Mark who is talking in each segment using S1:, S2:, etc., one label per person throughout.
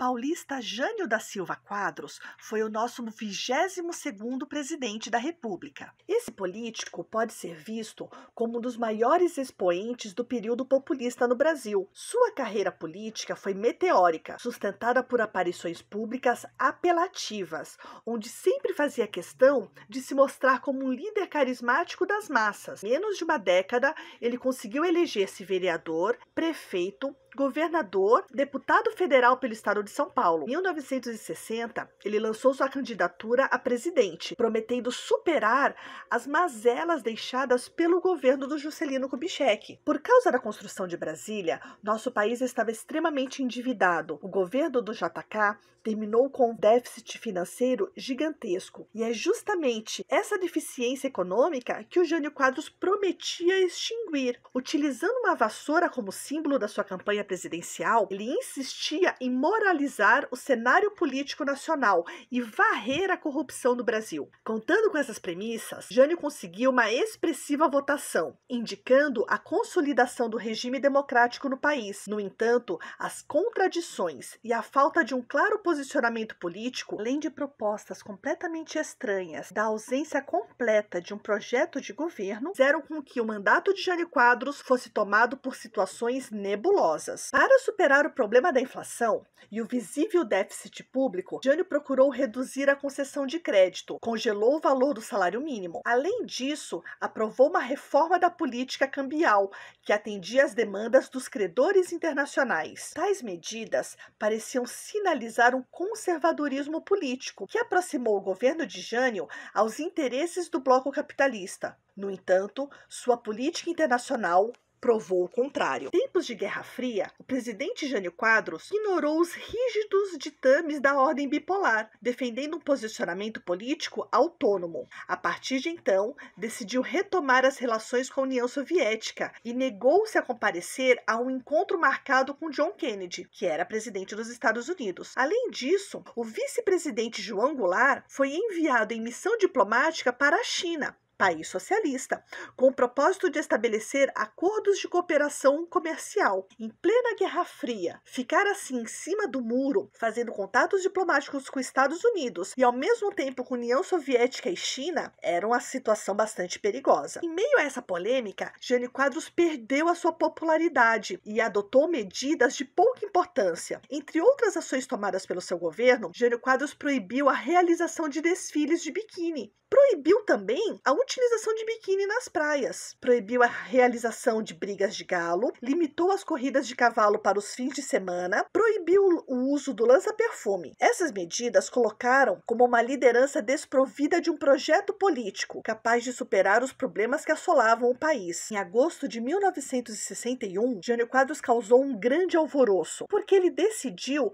S1: Paulista Jânio da Silva Quadros foi o nosso 22º presidente da República. Esse político pode ser visto como um dos maiores expoentes do período populista no Brasil. Sua carreira política foi meteórica, sustentada por aparições públicas apelativas, onde sempre fazia questão de se mostrar como um líder carismático das massas. Menos de uma década, ele conseguiu eleger-se vereador, prefeito governador, deputado federal pelo estado de São Paulo. Em 1960, ele lançou sua candidatura a presidente, prometendo superar as mazelas deixadas pelo governo do Juscelino Kubitschek. Por causa da construção de Brasília, nosso país estava extremamente endividado. O governo do JK terminou com um déficit financeiro gigantesco. E é justamente essa deficiência econômica que o Jânio Quadros prometia extinguir, utilizando uma vassoura como símbolo da sua campanha campanha presidencial, ele insistia em moralizar o cenário político nacional e varrer a corrupção do Brasil. Contando com essas premissas, Jânio conseguiu uma expressiva votação, indicando a consolidação do regime democrático no país. No entanto, as contradições e a falta de um claro posicionamento político, além de propostas completamente estranhas, da ausência completa de um projeto de governo, fizeram com que o mandato de Jânio Quadros fosse tomado por situações nebulosas. Para superar o problema da inflação e o visível déficit público, Jânio procurou reduzir a concessão de crédito, congelou o valor do salário mínimo. Além disso, aprovou uma reforma da política cambial que atendia às demandas dos credores internacionais. Tais medidas pareciam sinalizar um conservadorismo político que aproximou o governo de Jânio aos interesses do bloco capitalista. No entanto, sua política internacional provou o contrário. Em tempos de Guerra Fria, o presidente Jânio Quadros ignorou os rígidos ditames da ordem bipolar, defendendo um posicionamento político autônomo. A partir de então, decidiu retomar as relações com a União Soviética e negou-se a comparecer a um encontro marcado com John Kennedy, que era presidente dos Estados Unidos. Além disso, o vice-presidente João Goulart foi enviado em missão diplomática para a China, país socialista, com o propósito de estabelecer acordos de cooperação comercial. Em plena Guerra Fria, ficar assim em cima do muro, fazendo contatos diplomáticos com Estados Unidos e ao mesmo tempo com União Soviética e China, era uma situação bastante perigosa. Em meio a essa polêmica, Jânio Quadros perdeu a sua popularidade e adotou medidas de pouca importância. Entre outras ações tomadas pelo seu governo, Jânio Quadros proibiu a realização de desfiles de biquíni. Proibiu também a utilização de biquíni nas praias, proibiu a realização de brigas de galo, limitou as corridas de cavalo para os fins de semana, proibiu o uso do lança-perfume. Essas medidas colocaram como uma liderança desprovida de um projeto político capaz de superar os problemas que assolavam o país. Em agosto de 1961, Jânio Quadros causou um grande alvoroço, porque ele decidiu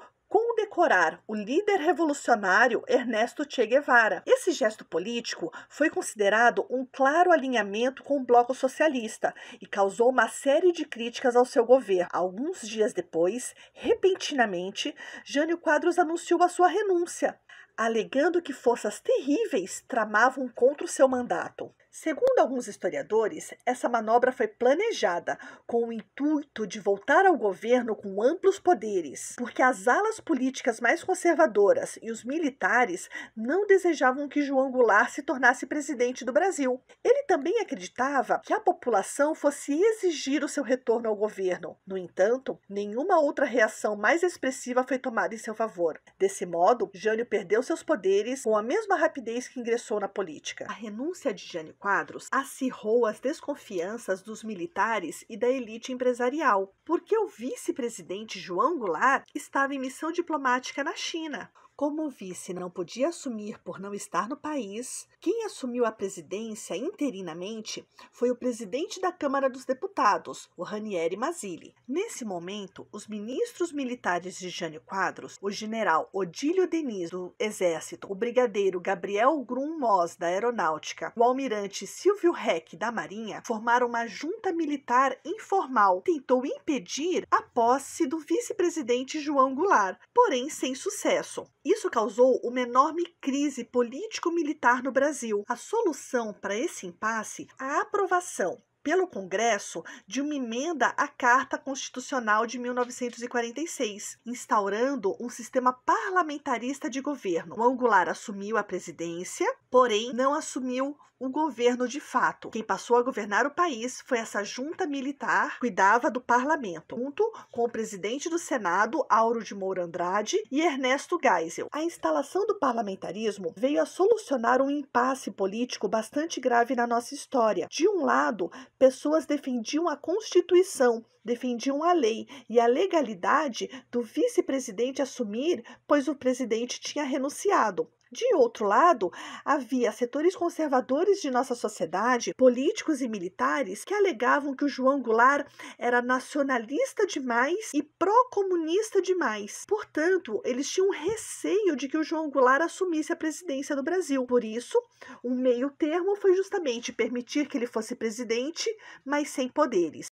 S1: condecorar o líder revolucionário Ernesto Che Guevara. Esse gesto político foi considerado um claro alinhamento com o bloco socialista e causou uma série de críticas ao seu governo. Alguns dias depois, repentinamente, Jânio Quadros anunciou a sua renúncia alegando que forças terríveis tramavam contra o seu mandato. Segundo alguns historiadores, essa manobra foi planejada com o intuito de voltar ao governo com amplos poderes, porque as alas políticas mais conservadoras e os militares não desejavam que João Goulart se tornasse presidente do Brasil. Ele também acreditava que a população fosse exigir o seu retorno ao governo. No entanto, nenhuma outra reação mais expressiva foi tomada em seu favor. Desse modo, Jânio perdeu seus poderes com a mesma rapidez que ingressou na política. A renúncia de Jânio quadros acirrou as desconfianças dos militares e da elite empresarial, porque o vice-presidente João Goulart estava em missão diplomática na China. Como o vice não podia assumir por não estar no país, quem assumiu a presidência interinamente foi o presidente da Câmara dos Deputados, o Ranieri Mazzilli. Nesse momento, os ministros militares de Jânio Quadros, o general Odílio Denis do Exército, o brigadeiro Gabriel Grum Moss da Aeronáutica, o almirante Silvio Reck da Marinha, formaram uma junta militar informal. Tentou impedir a posse do vice-presidente João Goulart, porém sem sucesso. Isso causou uma enorme crise político-militar no Brasil. A solução para esse impasse, a aprovação pelo Congresso de uma emenda à Carta Constitucional de 1946, instaurando um sistema parlamentarista de governo. O Angular assumiu a presidência, porém não assumiu o governo de fato. Quem passou a governar o país foi essa junta militar, cuidava do parlamento, junto com o presidente do Senado, Auro de Moura Andrade, e Ernesto Geisel. A instalação do parlamentarismo veio a solucionar um impasse político bastante grave na nossa história. De um lado, pessoas defendiam a Constituição, defendiam a lei e a legalidade do vice-presidente assumir, pois o presidente tinha renunciado. De outro lado, havia setores conservadores de nossa sociedade, políticos e militares, que alegavam que o João Goulart era nacionalista demais e pró-comunista demais. Portanto, eles tinham receio de que o João Goulart assumisse a presidência do Brasil. Por isso, um meio termo foi justamente permitir que ele fosse presidente, mas sem poderes.